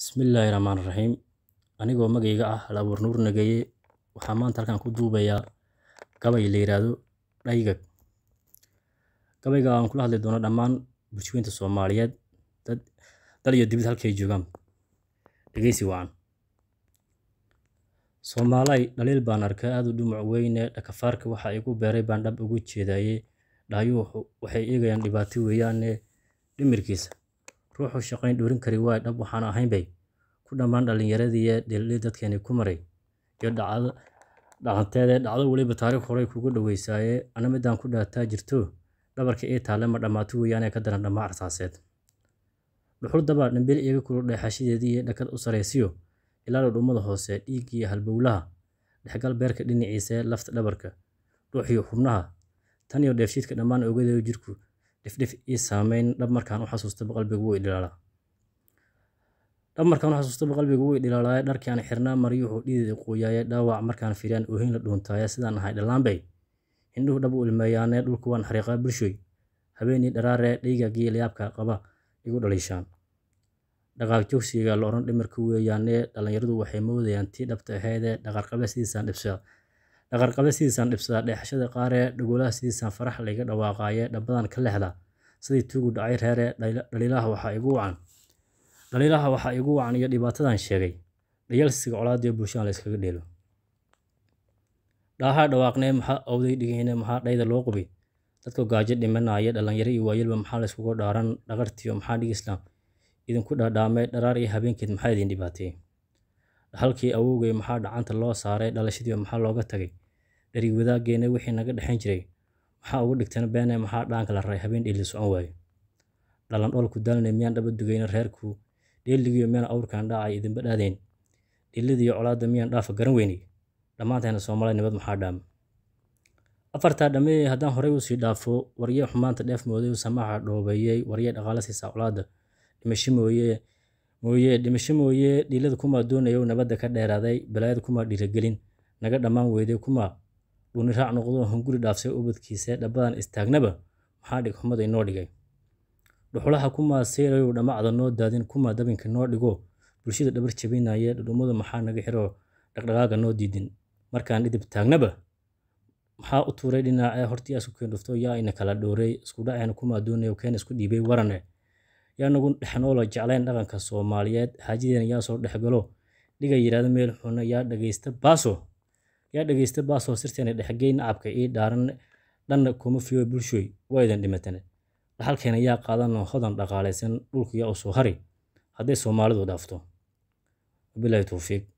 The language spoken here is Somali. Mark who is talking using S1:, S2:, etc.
S1: Bismillaahi Raxmaani Raxiim anigoo magayga ah halabuur nuur nageye waxaan maanta halkan ku duubayaa gabay la yiraahdo dhaygag gabayga aan kula hadli doono dhammaan bulshooyinka Soomaaliyeed dad dal iyo dibid halkay joogaan dhegeysi wacan Soomaalay dhaliil baan arkaa aad u dhumuc weyne dhakafaarka waxa igu beeray baan dhab ugu jeedaye dhahyo waxay eegayaan dhibaato weeyaane dhimirkiisa ruuxuu shaqayn dhoorin kari waay dhab waxaan ahayn bay ku dhammaan dhallinyaradii dhilli dadkeeni ku maray iyo dhacanteede dhacdo weliba taariikh horey kugu dhaweysaaye ana midaan ku dhaataa jirto dhabarka ii taalle ma dhammaatu weeyaanee ka daran dhammaa arsaaseed dhuxul dabaa dhambil iiga kuludhay xashideedii dhakad u saraysiyo ilaa dhummada hoose dhiiggii halbowlaha dhexgal beerka dhinaciisee lafta dhabarka dhuuxiyo xubnaha tan iyo dheefshiidka dhammaan ogadeeyo jirku dhifdhif ii saamayn dhab markaan u xasuustaba qalbigu way dhilaalaa dhab u xasuustaba qalbigu way dhilaalaaye dharkii aan xirnaa maryuhu dhideeda quuyaaya dhaawac markaan fiiriyaan oohin la dhuuntaaya sidaan ahay dhallaanbay hindhuhu dhab u ilmeeyaanee dhulku waan xariiqaa bulshoy habeenii dharaaree dhaygaagii layaabka qaba igu dhaliishaan dhaqaaq joogsiga la odhan dhimarku weeyaanee dhallinyaradu waxay moodayaan tii dhabta aheedee dhaqaarqabe sidiisaan dhibsaa dhaqarqale sidiisaan dhibsadaa dheexashada qaaree dhagolaha sidiisan farax layga dhawaaqaayee dhambadan ka lexda sidii tuugu dhacay reere dhaliilaha waxaa igu wacan dhaliilaha waxaa igu wacan iyo dhibaatadan sheegay dhayalsiga colaadee bulshadan la dheelo dhaahaa dhawaaqnee maxaa owday dhigayne maxaa dhayda loo qubi dadka gaajo dhimanaya dhallinyaro iyo waayelba maxaa la dhaaran dhaqartiyo maxaa dhig idinku dhaadhaamee dharaar iyo habeenkeed maxaa idin dhibaateeyey dhaxalkii awowgay maxaa dhacanta loo saaray dhalashadiiba maxaa looga tagay dharigi wadaaggeena wixii naga dhexan jiray maxaa uga dhigtan beene maxaa dhaanka la raray habeen dheeli socon waayo dhalan dhool ku daalnay miyaan dhaba dugayna reerku dheeligiyo miyaan awrkan dhaacay idinba dhaadayn dhillidiyo colaadda miyaan dhaafa garan weynay dhammaantayna soomaalay nabad maxaa dhaama afartaa dhammeeyey haddaan horey usii dhaafo waryee xumaanta dheef mooday samaha dhoobeeyey waryee dhaqaale siisaa colaadda dhimasho mooye mooye dhimasho mooye dhiilada kumaa doonayow nabadda ka dheeraaday balaayada kumaa dhiiragelin naga dhammaan weyday kumaa dhuuni raac noqdo hunguri dhaafsay ubadkiisa dhabadan istaagnaba maxaa dhigxumada inoo dhigay dhuxulaha kumaa seyrayow dhammacda noo daadin kumaa dabinka noo dhigo bulshada dhabar jabinaya dhudhummadu maxaa naga xiro dhaqdhaqaaga noo diidin markaan idib taagnaba maxaa u tuuray dhinaacee hortii asku keen yaa ina kala dhowrey isku dhaceen kumaa doonayo keen isku dhiibay warane yaa nagu dhexnoola jeclayn dhaqanka soomaaliyeed xaajadeena yaa soo dhexgalo dhigay yidhaahda meel xuna yaa dhagaysta baaso yaa dhegeysta baasoo sirteena dhexgeyn cabka ii dhaaran dhanna kuma fiyo bulshooy waadan dhimatane dhaxalkeena yaa qaadanoo hodan dhaqaalaysan dhulka yaa usoo hari hadday soomaalidu dhaafto wabilaahi towfiiq